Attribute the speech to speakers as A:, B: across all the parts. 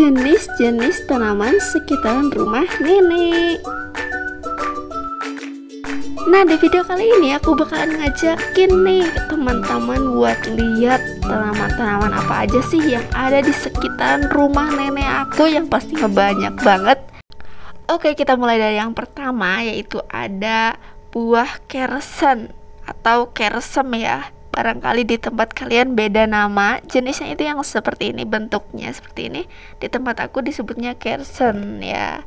A: jenis-jenis tanaman sekitaran rumah nenek. Nah di video kali ini aku bakalan ngajakin nih teman-teman buat lihat tanaman-tanaman apa aja sih yang ada di sekitaran rumah nenek aku yang pasti banyak banget. Oke kita mulai dari yang pertama yaitu ada buah kersen atau kersem ya barangkali di tempat kalian beda nama jenisnya itu yang seperti ini bentuknya seperti ini di tempat aku disebutnya kersen ya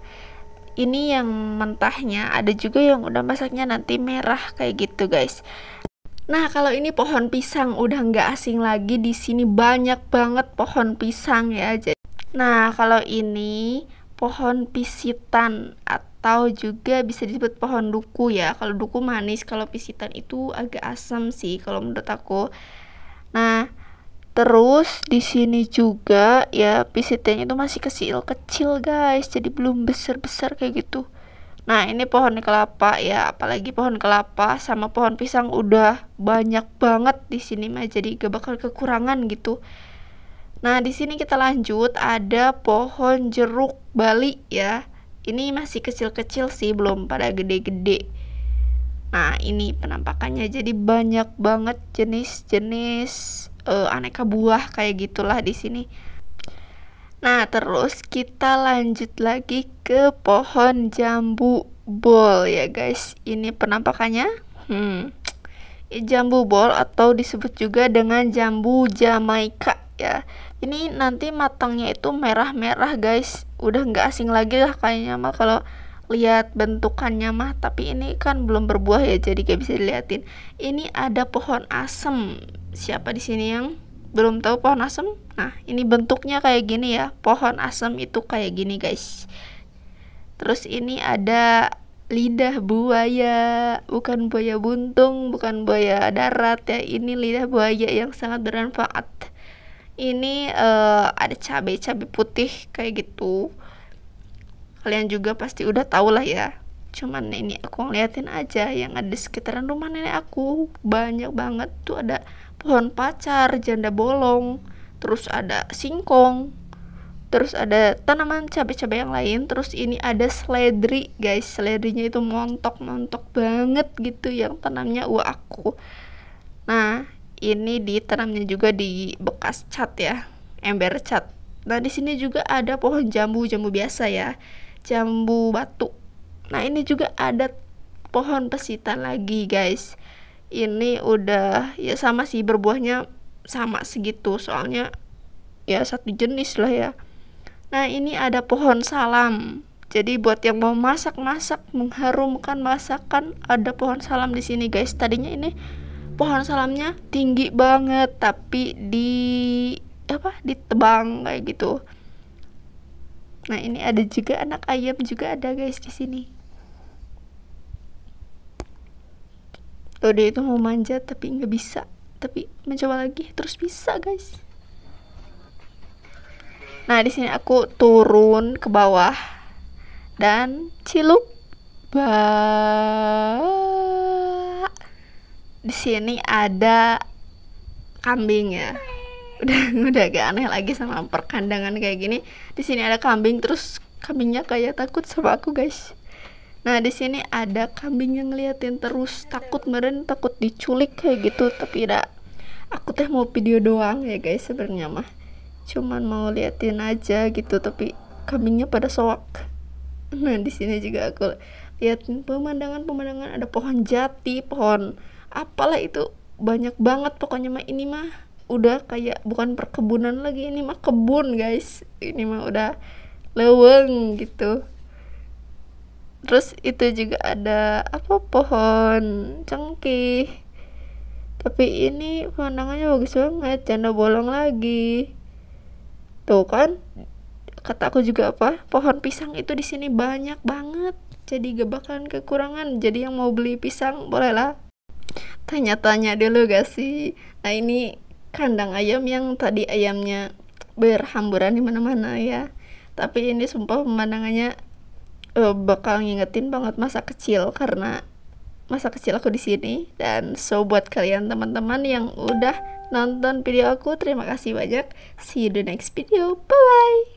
A: ini yang mentahnya ada juga yang udah masaknya nanti merah kayak gitu guys Nah, kalau ini pohon pisang udah nggak asing lagi di sini banyak banget pohon pisang ya. Nah, kalau ini pohon pisitan atau atau juga bisa disebut pohon duku ya kalau duku manis kalau pisitan itu agak asam sih kalau menurut aku nah terus di sini juga ya pisitannya itu masih kecil kecil guys jadi belum besar besar kayak gitu nah ini pohon kelapa ya apalagi pohon kelapa sama pohon pisang udah banyak banget di sini mah jadi gak bakal kekurangan gitu Nah, di sini kita lanjut ada pohon jeruk Bali ya ini masih kecil-kecil sih belum pada gede-gede nah ini penampakannya jadi banyak banget jenis-jenis uh, aneka buah kayak gitulah di sini nah terus kita lanjut lagi ke pohon jambu bol ya guys ini penampakannya hmm jambu bol atau disebut juga dengan jambu jamaika ya ini nanti matangnya itu merah-merah guys udah nggak asing lagi lah kayaknya mah kalau lihat bentukannya mah tapi ini kan belum berbuah ya jadi gak bisa diliatin ini ada pohon asem siapa di sini yang belum tahu pohon asem nah ini bentuknya kayak gini ya pohon asem itu kayak gini guys terus ini ada lidah buaya bukan buaya buntung bukan buaya darat ya ini lidah buaya yang sangat bermanfaat ini uh, ada cabai cabai putih kayak gitu kalian juga pasti udah tau lah ya cuman ini aku ngeliatin aja yang ada di sekitaran rumah nenek aku banyak banget tuh ada pohon pacar janda bolong terus ada singkong terus ada tanaman cabai-cabai yang lain terus ini ada seledri guys seledrinya itu montok montok banget gitu yang tanamnya uak aku nah ini ditanamnya juga di bekas cat ya, ember cat. Nah, di sini juga ada pohon jambu, jambu biasa ya. Jambu batu. Nah, ini juga ada pohon pesitan lagi, guys. Ini udah ya sama sih berbuahnya sama segitu soalnya ya satu jenis lah ya. Nah, ini ada pohon salam. Jadi buat yang mau masak-masak mengharumkan masakan ada pohon salam di sini guys. Tadinya ini pohon salamnya tinggi banget tapi di apa ditebang kayak gitu nah ini ada juga anak ayam juga ada guys di sini tuh itu mau manjat tapi nggak bisa tapi mencoba lagi terus bisa guys nah di sini aku turun ke bawah dan ciluk bye di sini ada kambing ya udah udah gak aneh lagi sama perkandangan kayak gini di sini ada kambing terus kambingnya kayak takut sama aku guys nah di sini ada kambing yang ngeliatin terus takut meren takut diculik kayak gitu tapi tidak ya, aku teh mau video doang ya guys sebenarnya mah cuman mau liatin aja gitu tapi kambingnya pada soak nah di sini juga aku liatin pemandangan pemandangan ada pohon jati pohon apalah itu banyak banget pokoknya mah ini mah udah kayak bukan perkebunan lagi ini mah kebun guys ini mah udah leweng gitu terus itu juga ada apa pohon cengkih tapi ini pemandangannya bagus banget janda bolong lagi tuh kan kata aku juga apa pohon pisang itu di sini banyak banget jadi gak bakalan kekurangan jadi yang mau beli pisang bolehlah tanya-tanya dulu gak sih nah ini kandang ayam yang tadi ayamnya berhamburan di mana-mana ya tapi ini sumpah pemandangannya uh, bakal ngingetin banget masa kecil karena masa kecil aku di sini dan so buat kalian teman-teman yang udah nonton video aku terima kasih banyak see you the next video bye bye